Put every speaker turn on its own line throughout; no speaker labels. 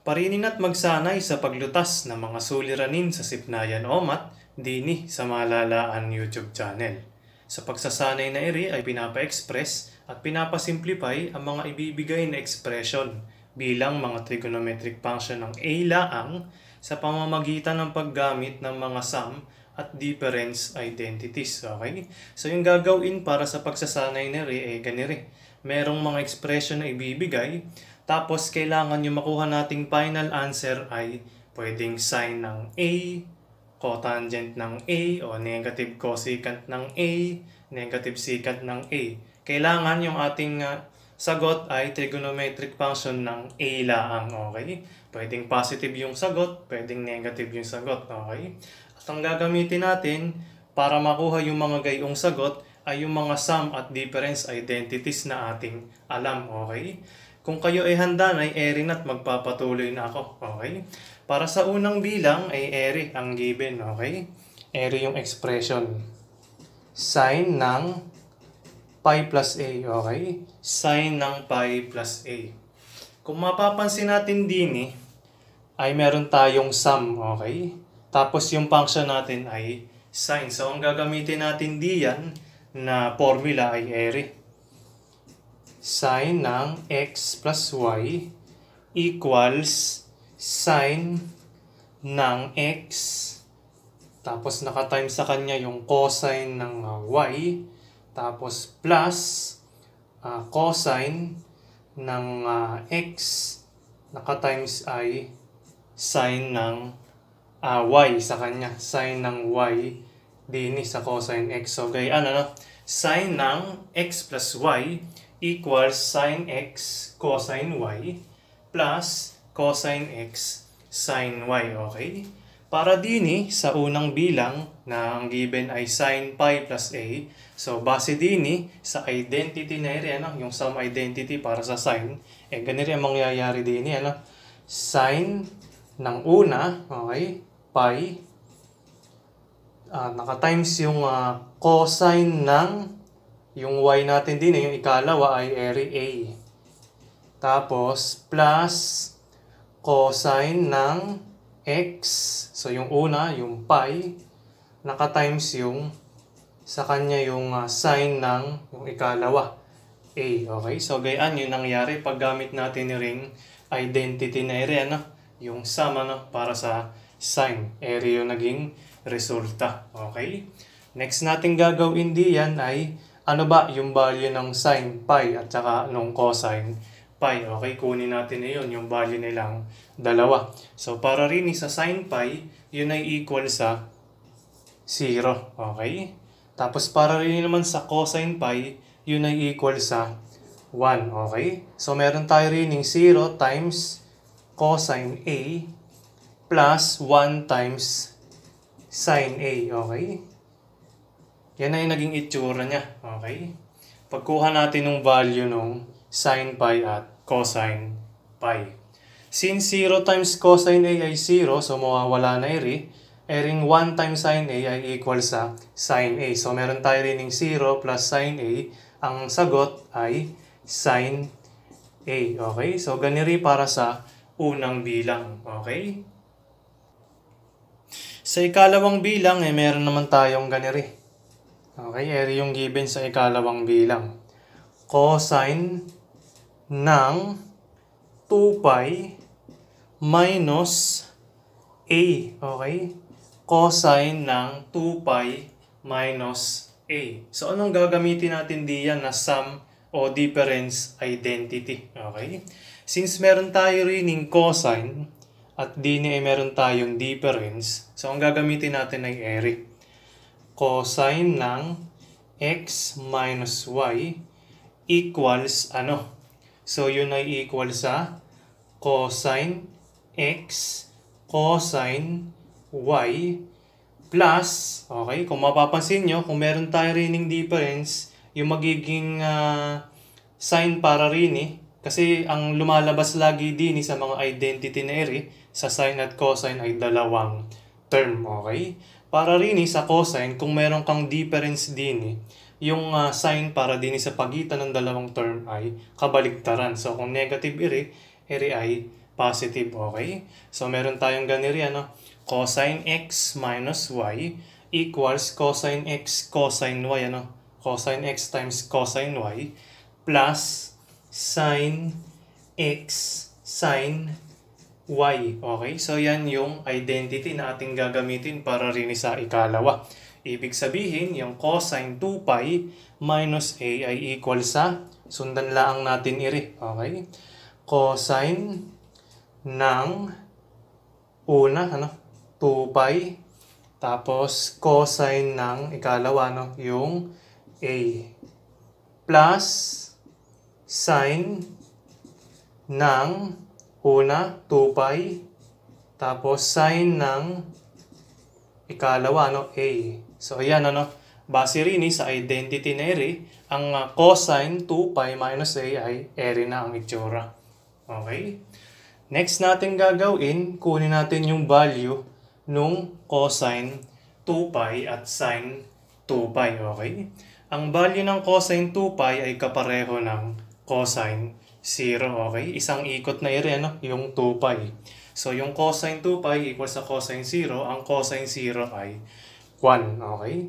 parinin at magsanay sa paglutas ng mga suliranin sa Sipnayan Omat, dini sa Malalaan YouTube channel. Sa pagsasanay na iri ay pinapa-express at pinapasimplify ang mga ibibigay na expression bilang mga trigonometric function ng A laang sa pamamagitan ng paggamit ng mga sum at difference identities. Okay? So yung gagawin para sa pagsasanay na ri ay ganire. Merong mga expression na ibibigay tapos kailangan yung makuha nating final answer ay pwedeng sine ng A, cotangent ng A, o negative cosecant ng A, negative secant ng A. Kailangan yung ating uh, sagot ay trigonometric function ng A laang, okay? Pwedeng positive yung sagot, pwedeng negative yung sagot, okay? At ang gagamitin natin para makuha yung mga gayong sagot ay yung mga sum at difference identities na ating alam, okay? Kung kayo ay handa na ay erin at magpapatuloy na ako. Okay? Para sa unang bilang ay eri ang given. Okay? Eri yung expression. Sine ng pi plus a. Okay? Sine ng pi plus a. Kung mapapansin natin din eh, ay meron tayong sum. Okay? Tapos yung function natin ay sine. So ang gagamitin natin diyan na formula ay eri sine ng x plus y equals sine ng x tapos naka nakatime sa kanya yung cosine ng uh, y tapos plus uh, cosine ng uh, x naka-times ay sine ng uh, y sa kanya sine ng y din sa cosine x so gayaan ano sine ng x plus y equals sine x cosine y plus cosine x sine y, okay? Para din eh, sa unang bilang na ang given ay sine pi plus a, so base din eh, sa identity na rin, ano, yung sum identity para sa sine, eh ganito ang mangyayari din eh, ano, sine ng una, okay, pi, uh, ah, naka times yung uh, cosine ng yung y natin din, eh, yung ikalawa ay area A. Tapos, plus cosine ng x. So, yung una, yung pi, naka-times yung sa kanya yung uh, sine ng yung ikalawa, A. Okay? So, gayaan yung nangyari pag gamit natin ni ring identity na area, no? Yung sum, ano? Para sa sine. Area yung naging resulta. Okay? Next natin gagawin diyan ay ano ba yung value ng sine pi at saka nung cosine pi. Okay, kunin natin na yun, yung value nilang dalawa. So, para rin sa sine pi, yun ay equal sa 0. Okay? Tapos, para rin naman sa cosine pi, yun ay equal sa 1. Okay? So, meron tayo rin 0 times cosine A plus 1 times sine A. Okay? Yan na yung naging itsura niya. Okay? Pagkuha natin ng value ng sine pi at cosine pi. Since 0 times cosine A ay 0, so mawawala na iri, ering 1 times sine A ay equal sa sine A. So meron tayo rin ng 0 plus sine A. Ang sagot ay sine A. Okay? So ganiri para sa unang bilang. Okay? Sa ikalawang bilang, eh, meron naman tayong ganiri. Okay, area yung given sa ikalawang bilang. Cosine ng 2 pi minus a. Okay? Cosine ng 2 pi minus a. So, anong gagamitin natin diyan na sum o difference identity? Okay? Since meron tayo rin ng cosine at di na meron tayong difference, so ang gagamitin natin ay area cosine ng x minus y equals ano? So, yun ay equal sa cosine x cosine y plus, okay, kung mapapansin nyo, kung meron tayo reading difference, yung magiging uh, ah, sign para rin eh, kasi ang lumalabas lagi din eh sa mga identity na eri, sa sine at cosine ay dalawang term, okay? Para rin sa cosine, kung meron kang difference din eh, yung uh, sign para din sa pagitan ng dalawang term ay kabaligtaran. So kung negative iri, iri ay positive, okay? So meron tayong ganito ano? Cosine x minus y equals cosine x cosine y, ano? Cosine x times cosine y plus sine x sine Y. Okay? So yan yung identity na ating gagamitin para rin sa ikalawa. Ibig sabihin, yung cosine 2 pi minus a ay equal sa, sundan lang natin iri. Okay? Cosine ng una, ano? 2 pi. Tapos cosine ng ikalawa, no? Yung a. Plus sine ng una, 2 pi, tapos sine ng ikalawa, no, a. So, ayan, ano, base rin eh, sa identity ni Eri, ang ah, cosine 2 pi minus a ay Eri na ang itsura. Okay? Next natin gagawin, kunin natin yung value nung cosine 2 pi at sine 2 pi. Okay? Ang value ng cosine 2 pi ay kapareho ng cosine 0, okay? Isang ikot na rin, ano? yung 2 pi. So, yung cosine 2 pi equals sa cosine 0, ang cosine 0 ay 1, okay?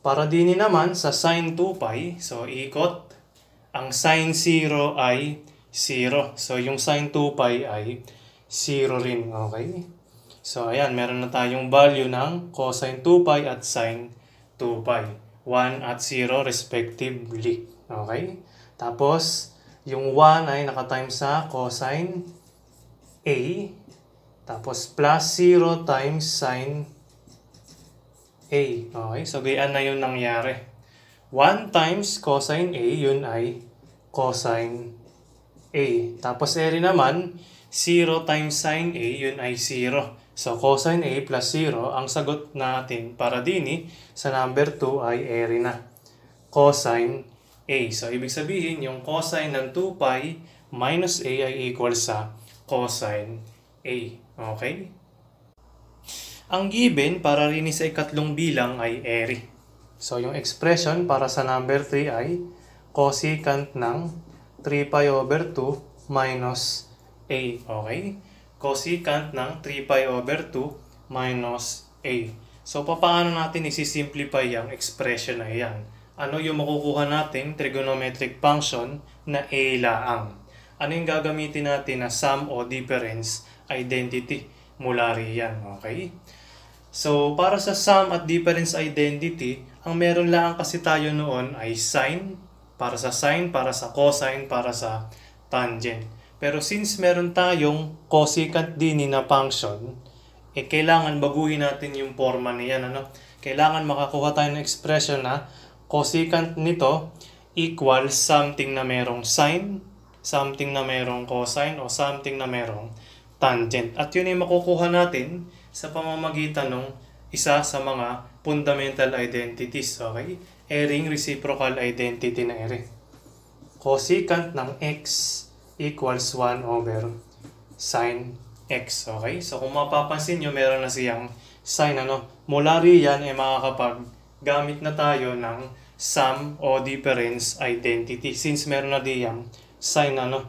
Para dinin naman sa sine 2 pi, so ikot, ang sine 0 ay 0. So, yung sine 2 pi ay 0 rin, okay? So, ayan, meron na tayong value ng cosine 2 pi at sine 2 pi. 1 at 0 respectively, okay? Tapos, yung 1 ay naka nakatimes sa cosine A. Tapos plus 0 times sine A. Okay, so gayaan na yung nangyari. 1 times cosine A, yun ay cosine A. Tapos A rin naman, 0 times sine A, yun ay 0. So, cosine A plus 0, ang sagot natin para dini eh, sa number 2 ay A na. Cosine a. So, ibig sabihin, yung cosine ng 2 pi minus a ay equal sa cosine a. Okay? Ang given para rin sa ikatlong bilang ay eri. So, yung expression para sa number 3 ay cosecant ng 3 pi over 2 minus a. Okay? Cosecant ng 3 pi over 2 minus a. So, paano natin isisimplify yung expression na yan? ano yung makukuha natin trigonometric function na A laang. Ano yung gagamitin natin na sum o difference identity mula riyan, okay? So, para sa sum at difference identity, ang meron lang kasi tayo noon ay sine, para sa sine, para sa cosine, para sa tangent. Pero since meron tayong cosecant din na function, eh kailangan baguhin natin yung forma niyan, ano? Kailangan makakuha tayo ng expression na cosecant nito equals something na merong sine, something na merong cosine, o something na merong tangent. At yun ay makukuha natin sa pamamagitan ng isa sa mga fundamental identities. Okay? Ering reciprocal identity na ere. Cosecant ng x equals 1 over sine x. Okay? So kung mapapansin nyo, meron na siyang sine. Ano? Mula riyan ay eh, makakapag gamit na tayo ng sum o difference identity. Since meron na diyan sign ano.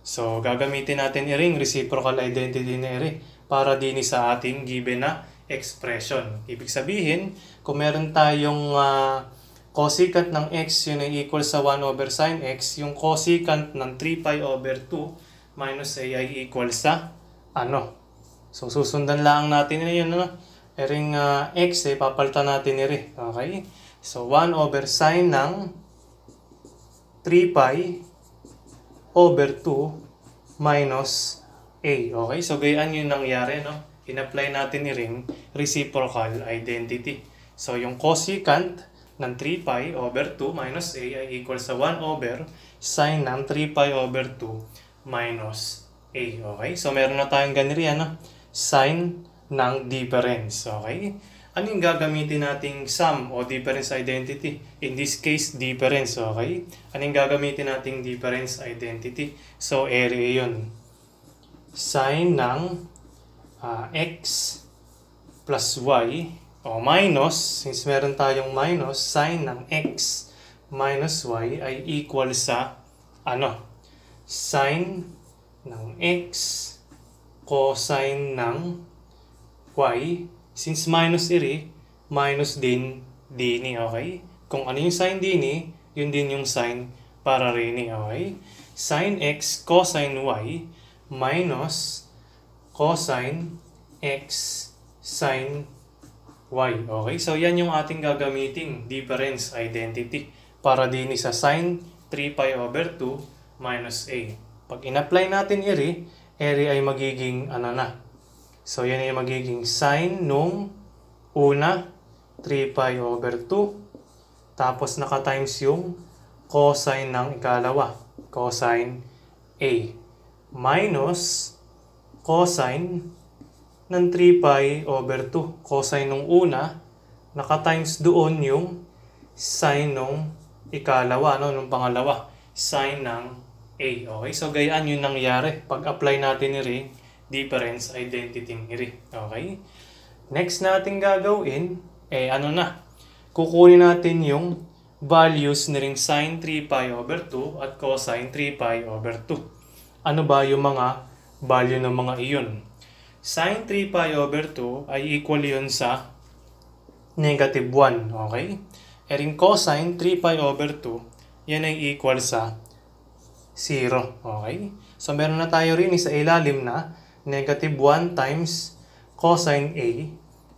So, gagamitin natin i-ring reciprocal identity ni i para din sa ating given na expression. Ibig sabihin, kung meron tayong uh, cosecant ng x, yun ay equal sa 1 over sin x. Yung cosecant ng 3 pi over 2 minus a ay equal sa ano. So, susundan lang natin yun. Ano? Ering uh, ah, x, eh, papalitan natin ni Okay? So, 1 over sine ng 3 pi over 2 minus a. Okay? So, gayaan yung nangyari, no? In-apply natin ni ring reciprocal identity. So, yung cosecant ng 3 pi over 2 minus a ay equal sa 1 over sine ng 3 pi over 2 minus a. Okay? So, meron na tayong ganito yan, no? Sine ng difference. Okay? anong gagamitin nating sum o difference identity? In this case, difference, okay? Anong gagamitin nating difference identity? So, area yun. Sine ng uh, x plus y o minus, since meron tayong minus, sine ng x minus y ay equal sa ano? Sine ng x cosine ng y Since minus iri, minus din dini, eh, okay? Kung ano yung sign dini, eh, yun din yung sign para rini, eh, okay? Sin x cosine y minus cosine x sin y, okay? So, yan yung ating gagamitin, difference, identity, para dini sa sin 3 pi over 2 minus a. Pag in-apply natin iri, iri ay magiging ano na, So, yan ay magiging sine nung una, 3 pi over 2. Tapos, naka-times yung cosine ng ikalawa, cosine A. Minus cosine ng 3 pi over 2. Cosine nung una, naka-times doon yung sine nung ikalawa, no, nung pangalawa. Sine ng A. Okay, so gayaan yung nangyari. Pag-apply natin ni Ring, difference identity theory. Okay? Next natin gagawin, eh ano na, kukunin natin yung values na ring sine 3 pi over 2 at cosine 3 pi over 2. Ano ba yung mga value ng mga iyon? Sine 3 pi over 2 ay equal yun sa negative 1, okay? E ring cosine 3 pi over 2, yan ay equal sa 0, okay? So meron na tayo rin sa ilalim na negative 1 times cosine A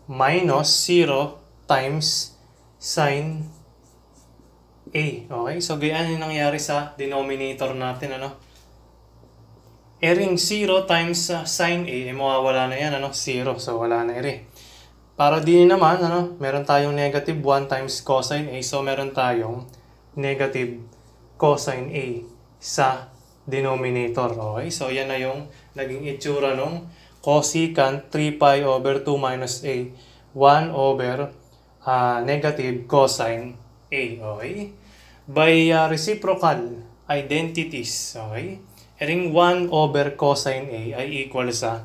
minus 0 times sine A. Okay? So, ganyan yung nangyari sa denominator natin. Ano? Ering 0 times uh, sine A, eh, mawawala na yan. Ano? 0. So, wala na ere. Para din naman, ano, meron tayong negative 1 times cosine A. So, meron tayong negative cosine A sa denominator. Okay, so yan na yung naging itsura nung cosecant 3 pi over 2 minus a 1 over uh, negative cosine a. Okay? By uh, reciprocal identities, okay? Ering 1 over cosine a ay equal sa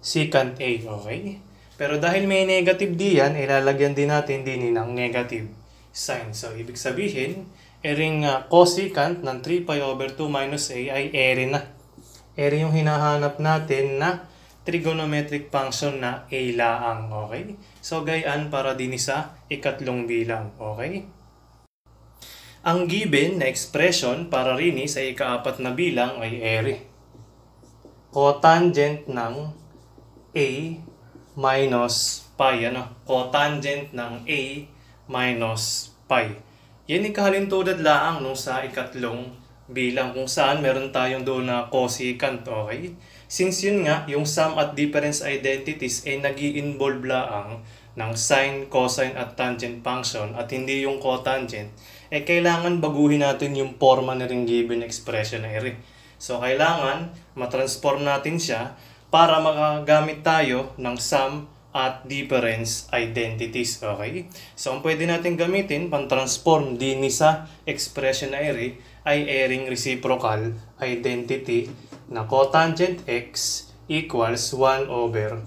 secant a. Okay? Pero dahil may negative d yan, ilalagyan din natin din ng negative sign. So, ibig sabihin, ering uh, cosecant ng 3 pi over 2 minus a ay ere na. Ere yung hinahanap natin na trigonometric function na a laang. Okay? So, gayaan para din sa ikatlong bilang. Okay? Ang given na expression para rin sa ikaapat na bilang ay ere. Cotangent ng a minus pi. Ano? Cotangent ng a minus pi. Yan ay kahalintulad laang nung sa ikatlong bilang kung saan meron tayong doon na cosekant, okay? Since yun nga, yung sum at difference identities ay nag involve laang ng sine, cosine at tangent function at hindi yung cotangent, eh kailangan baguhin natin yung forma na ring given expression na rin. So kailangan matransform natin siya para makagamit tayo ng sum at difference identities. Okay? So, ang pwede natin gamitin pang-transform din sa expression na ere ay airing reciprocal identity na cotangent x equals 1 over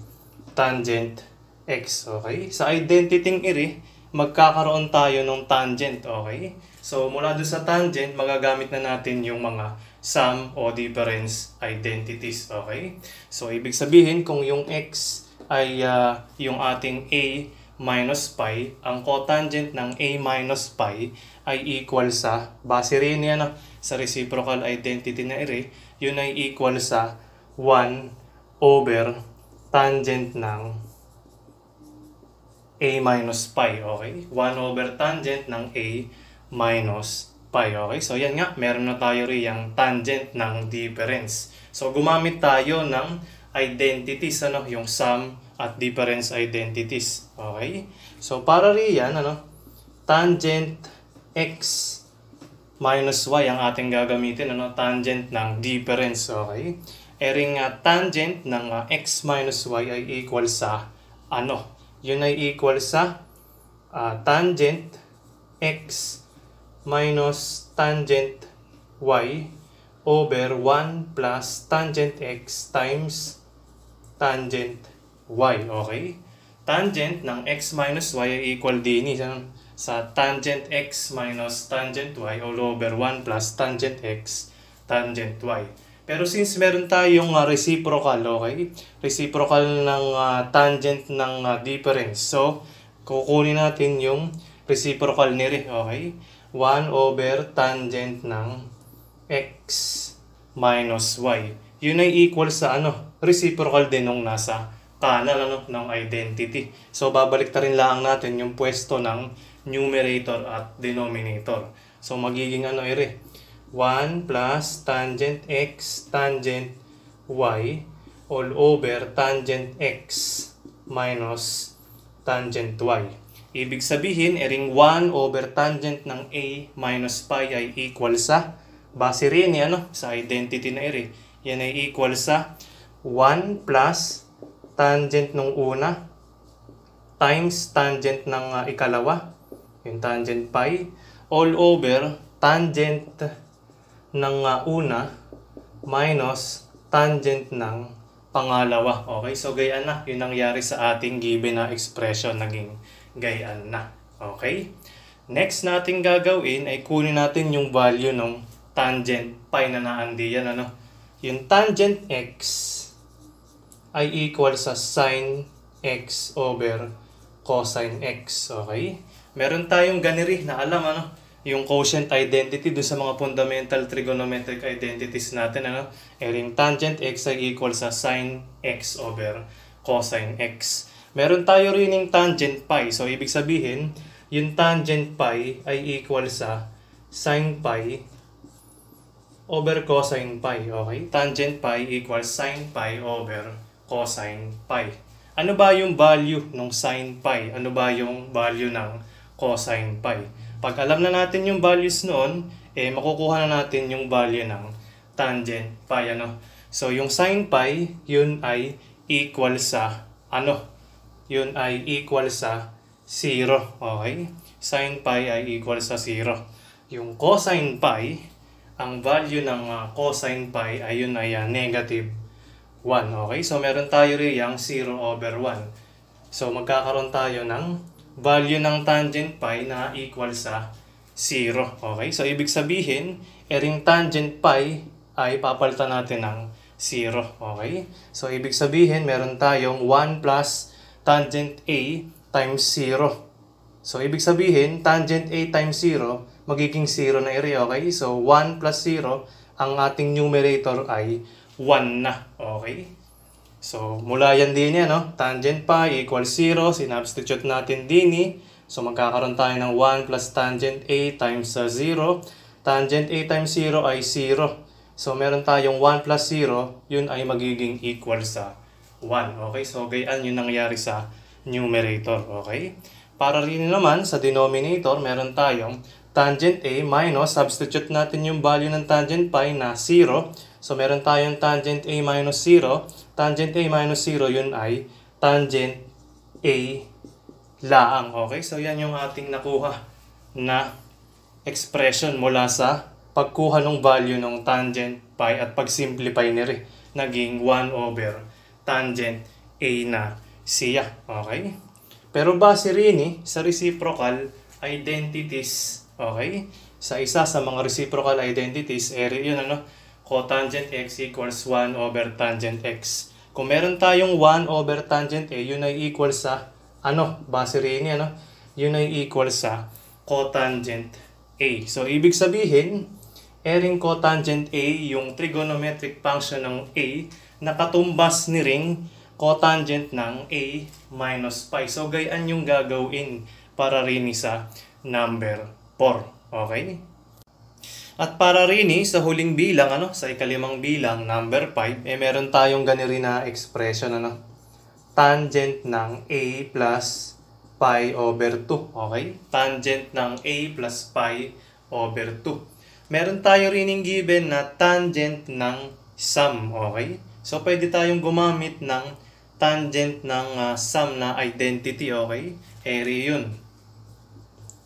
tangent x. Okay? Sa identity ng ere, magkakaroon tayo ng tangent. Okay? So, mula doon sa tangent, magagamit na natin yung mga sum o difference identities. Okay? So, ibig sabihin, kung yung x ay uh, yung ating a minus pi. Ang cotangent ng a minus pi ay equal sa, base rin yan ah, sa reciprocal identity na array, yun ay equal sa 1 over tangent ng a minus pi. Okay? 1 over tangent ng a minus pi Okay? So, yan nga, meron na tayo rin yung tangent ng difference. So, gumamit tayo ng identities, ano, yung sum at difference identities. Okay? So, para riyan, ano, tangent x minus y ang ating gagamitin, ano, tangent ng difference. Okay? E ring uh, ah, tangent ng uh, x minus y ay equal sa ano? Yun ay equal sa uh, tangent x minus tangent y over 1 plus tangent x times tangent y, okay? Tangent ng x minus y ay equal din eh, sa, sa tangent x minus tangent y all over 1 plus tangent x tangent y. Pero since meron tayong uh, reciprocal, okay? Reciprocal ng uh, tangent ng uh, difference. So, kukunin natin yung reciprocal nire, okay? 1 over tangent ng x minus y. Yun ay equal sa ano? Reciprocal din nung nasa kanan ano, ng identity. So babalik na rin lang natin yung pwesto ng numerator at denominator. So magiging ano ire, 1 plus tangent x tangent y all over tangent x minus tangent y. Ibig sabihin, ering 1 over tangent ng a minus pi ay equal sa, base rin yan, no? sa identity na ere, yan ay equal sa 1 plus tangent nung una times tangent ng uh, ikalawa, yung tangent pi, all over tangent ng uh, una minus tangent ng pangalawa. Okay, so gayaan na. Yun nangyari sa ating given na expression, naging gayaan na. Okay? Next natin gagawin ay kunin natin yung value ng tangent pi na naandiyan. Ano? Yung tangent x ay equal sa sine x over cosine x. Okay? Meron tayong ganiri na alam ano, yung quotient identity do sa mga fundamental trigonometric identities natin ano Erin tangent x ay equal sa sine x over cosine x meron tayo rin yung tangent pi so ibig sabihin yung tangent pi ay equal sa sine pi over cosine pi okay tangent pi equals sine pi over cosine pi. Ano ba yung value ng sine pi? Ano ba yung value ng cosine pi? Pag alam na natin yung values noon, eh makukuha na natin yung value ng tangent pi. Ano? So yung sine pi, yun ay equal sa ano? Yun ay equal sa 0. Okay? Sine pi ay equal sa 0. Yung cosine pi, ang value ng uh, cosine pi ay yun ay uh, negative 1. Okay, so meron tayo rin yung 0 over 1. So magkakaroon tayo ng value ng tangent pi na equal sa 0. Okay, so ibig sabihin, ering tangent pi ay papalitan natin ng 0. Okay, so ibig sabihin meron tayong 1 plus tangent A times 0. So, ibig sabihin, tangent A times 0, magiging 0 na area, okay? So, 1 plus 0, ang ating numerator ay 1 na. Okay? So, mula yan din yan, no? Tangent pi equals 0. Sinubstitute natin din, eh. So, magkakaroon tayo ng 1 plus tangent a times 0. Uh, tangent a times 0 ay 0. So, meron tayong 1 plus 0. Yun ay magiging equal sa 1. Okay? So, gayaan yung nangyari sa numerator. Okay? Para rin naman sa denominator, meron tayong tangent a minus, substitute natin yung value ng tangent pi na 0 So meron tayong tangent A minus 0. Tangent A minus 0 yun ay tangent A laang. Okay, so yan yung ating nakuha na expression mula sa pagkuha ng value ng tangent pi at pag-simplify ni naging 1 over tangent A na siya. Okay? Pero base rin eh, sa reciprocal identities, okay? Sa isa sa mga reciprocal identities, eh, yun ano, cotangent x equals 1 over tangent x. Kung meron tayong 1 over tangent a, eh, yun ay equal sa, ano, base rin ano, yun ay equal sa cotangent a. So, ibig sabihin, ering cotangent a, yung trigonometric function ng a, nakatumbas ni ring cotangent ng a minus pi. So, gayaan yung gagawin para rin sa number 4. Okay? At para rin eh, sa huling bilang, ano, sa ikalimang bilang, number 5, eh meron tayong gani rin na expression, ano, tangent ng a plus pi over 2. Okay? Tangent ng a plus pi over 2. Meron tayo rin yung given na tangent ng sum. Okay? So, pwede tayong gumamit ng tangent ng uh, sum na identity. Okay? Area yun.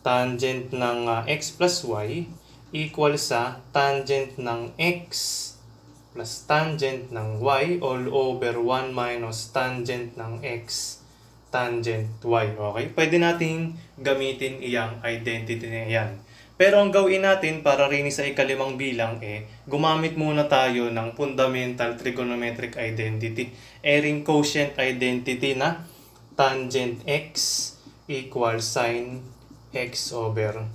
Tangent ng uh, x plus y equal sa tangent ng x plus tangent ng y all over 1 minus tangent ng x tangent y. Okay? Pwede nating gamitin iyang identity na yan. Pero ang gawin natin para rin sa ikalimang bilang eh, gumamit muna tayo ng fundamental trigonometric identity, Ehring quotient identity na tangent x equals sine x over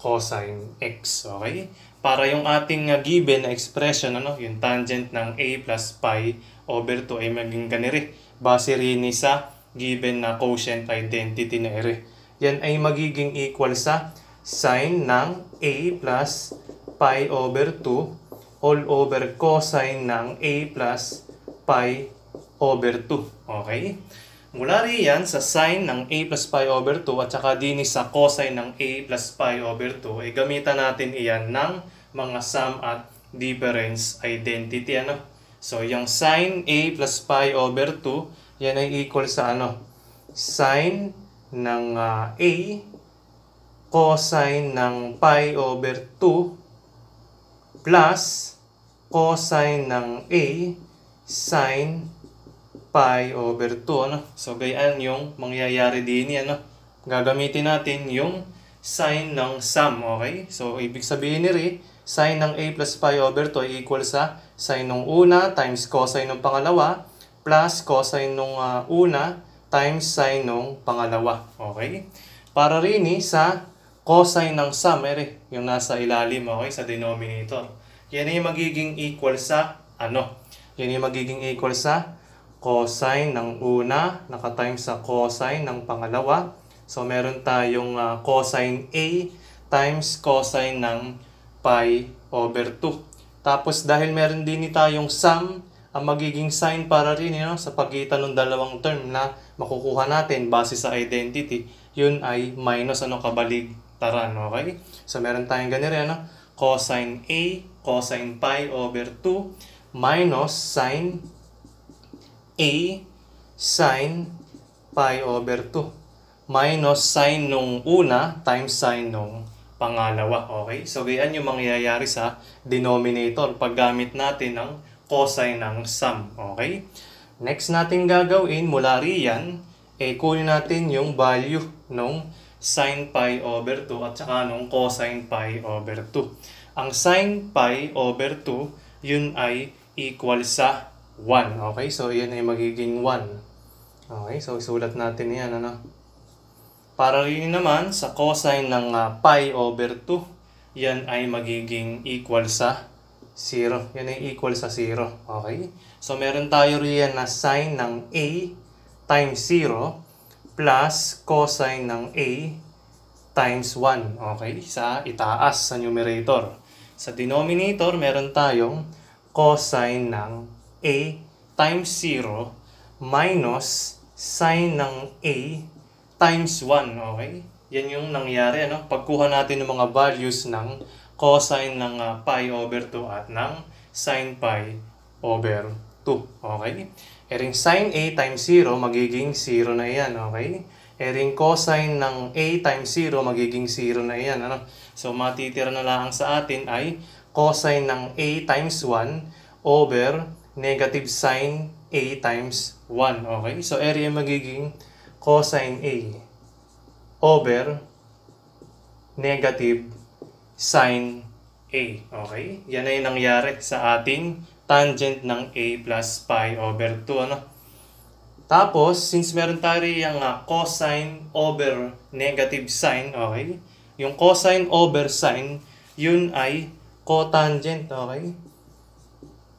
cosine x. Okay? Para yung ating ah, given na expression, ano, yung tangent ng a plus pi over 2 ay maging ganire. Base rin sa given na quotient identity na ere. Yan ay magiging equal sa sine ng a plus pi over 2 all over cosine ng a plus pi over 2. Okay? Mula riyan sa sine ng a plus pi over 2 at saka din sa cosine ng a plus pi over 2 ay eh, gamitan natin iyan ng mga sum at difference identity. Ano? So yung sine a plus pi over 2 yan ay equal sa ano? sine ng uh, a cosine ng pi over 2 plus cosine ng a sine pi over 2, ano? So, gayaan yung mangyayari din yan, ano? Gagamitin natin yung sine ng sum, okay? So, ibig sabihin ni Ray, sine ng a plus pi over 2 ay equal sa sine ng una times cosine ng pangalawa plus cosine ng uh, ah, una times sine ng pangalawa, okay? Para rin ni sa cosine ng sum, eh, yung nasa ilalim, okay? Sa denominator. Yan ay magiging equal sa ano? Yan ay magiging equal sa cosine ng una, nakatimes sa cosine ng pangalawa. So, meron tayong uh, cosine A times cosine ng pi over 2. Tapos, dahil meron din tayong sum, ang magiging sign para rin you know, sa pagitan ng dalawang term na makukuha natin base sa identity, yun ay minus ano kabalig taran, okay? So, meron tayong ganito rin, ano? cosine A, cosine pi over 2, minus sine a sine pi over 2 minus sine nung una times sine nung pangalawa. Okay? So, ganyan yung mangyayari sa denominator paggamit natin ng cosine ng sum. Okay? Next natin gagawin mula riyan, eh kunin natin yung value nung sine pi over 2 at saka nung cosine pi over 2. Ang sine pi over 2, yun ay equal sa 1. Okay, so yan ay magiging 1. Okay, so isulat natin yan, ano? Para rin naman sa cosine ng uh, pi over 2, yan ay magiging equal sa 0. Yan ay equal sa 0. Okay? So, meron tayo riyan na sine ng A times 0 plus cosine ng A times 1. Okay? Sa itaas sa numerator. Sa denominator, meron tayong cosine ng a times 0 minus sine ng a times 1, okay? Yan yung nangyari, ano? Pagkuha natin ng mga values ng cosine ng uh, pi over 2 at ng sine pi over 2, okay? Ering sine a times 0, magiging 0 na yan, okay? Ering cosine ng a times 0, magiging 0 na yan, ano? So, matitira na lang sa atin ay cosine ng a times 1 over negative sine A times 1. Okay? So, area magiging cosine A over negative sine A. Okay? Yan ay nangyari sa ating tangent ng A plus pi over 2. Ano? Tapos, since meron tayo yung uh, ah, cosine over negative sine, okay? Yung cosine over sine, yun ay cotangent, okay?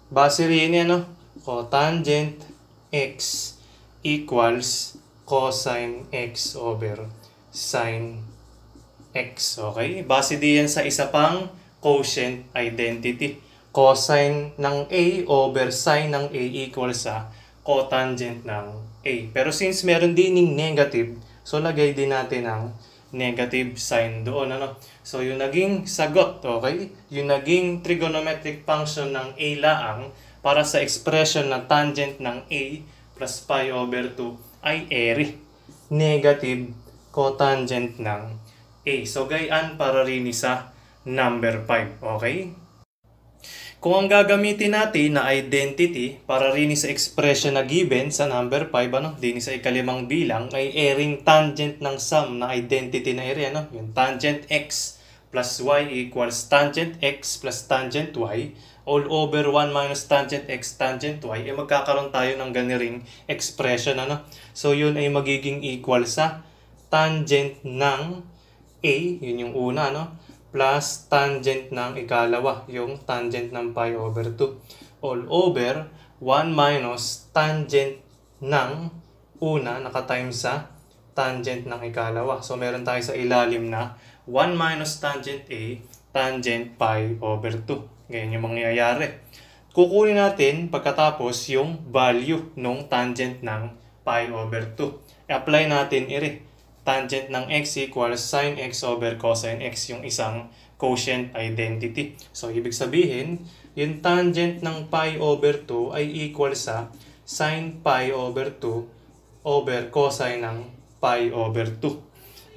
Base rin ano, cotangent x equals cosine x over sine x. Okay? Base diyan sa isa pang quotient identity. Cosine ng A over sine ng A equals sa cotangent ng A. Pero since meron din ning negative, so lagay din natin ang negative sign doon. Ano? So, yung naging sagot, okay? Yung naging trigonometric function ng A laang para sa expression ng tangent ng A plus pi over 2 ay eri. Negative cotangent ng A. So, gayaan para rin sa number 5, okay? Kung ang gagamitin natin na identity para rin sa expression na given sa number 5, ano, din sa ikalimang bilang, ay airing tangent ng sum na identity na area, ano, yung tangent x plus y equals tangent x plus tangent y all over 1 minus tangent x tangent y, eh magkakaroon tayo ng ganiring expression. Ano? So, yun ay magiging equal sa tangent ng a, yun yung una, no? plus tangent ng ikalawa, yung tangent ng pi over 2. All over 1 minus tangent ng una, nakatimes sa tangent ng ikalawa. So, meron tayo sa ilalim na 1 minus tangent A, tangent pi over 2. Ganyan yung mangyayari. Kukunin natin pagkatapos yung value ng tangent ng pi over 2. apply natin ire. Tangent ng x equals sin x over cosine x yung isang quotient identity. So, ibig sabihin, yung tangent ng pi over 2 ay equal sa sin pi over 2 over cosine ng pi over 2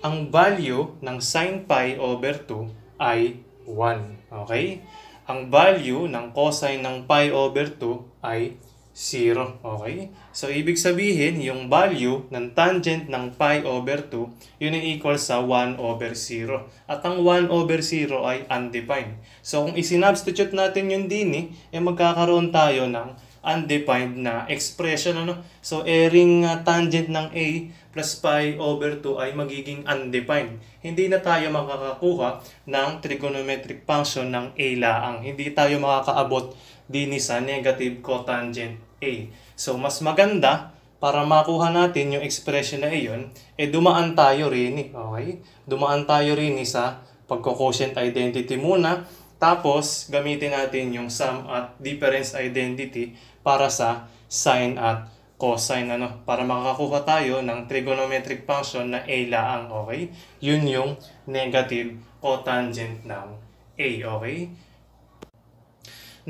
ang value ng sine pi over 2 ay 1. Okay? Ang value ng cosine ng pi over 2 ay 0. Okay? So, ibig sabihin, yung value ng tangent ng pi over 2, yun ay equal sa 1 over 0. At ang 1 over 0 ay undefined. So, kung isinubstitute natin yung din, eh, eh, magkakaroon tayo ng undefined na expression. Ano? So, airing uh, ah, tangent ng A plus pi over 2 ay magiging undefined. Hindi na tayo makakakuha ng trigonometric function ng A laang. Hindi tayo makakaabot din sa negative cotangent A. So, mas maganda para makuha natin yung expression na iyon, eh dumaan tayo rin, eh. okay? Dumaan tayo rin eh sa pagko-quotient identity muna, tapos gamitin natin yung sum at difference identity para sa sine at cosine ano para makakakuha tayo ng trigonometric function na a laang okay yun yung negative cotangent tangent ng a okay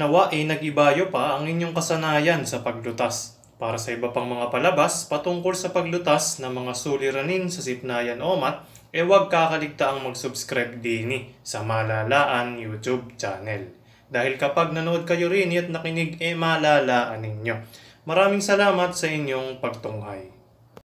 nawa ay eh, nagibayo pa ang inyong kasanayan sa paglutas para sa iba pang mga palabas patungkol sa paglutas ng mga suliranin sa Sipnayan Omat e eh wag huwag ang mag-subscribe din eh, sa Malalaan YouTube channel. Dahil kapag nanood kayo rin at nakinig, e eh malalaan ninyo. Maraming salamat sa inyong pagtunghay.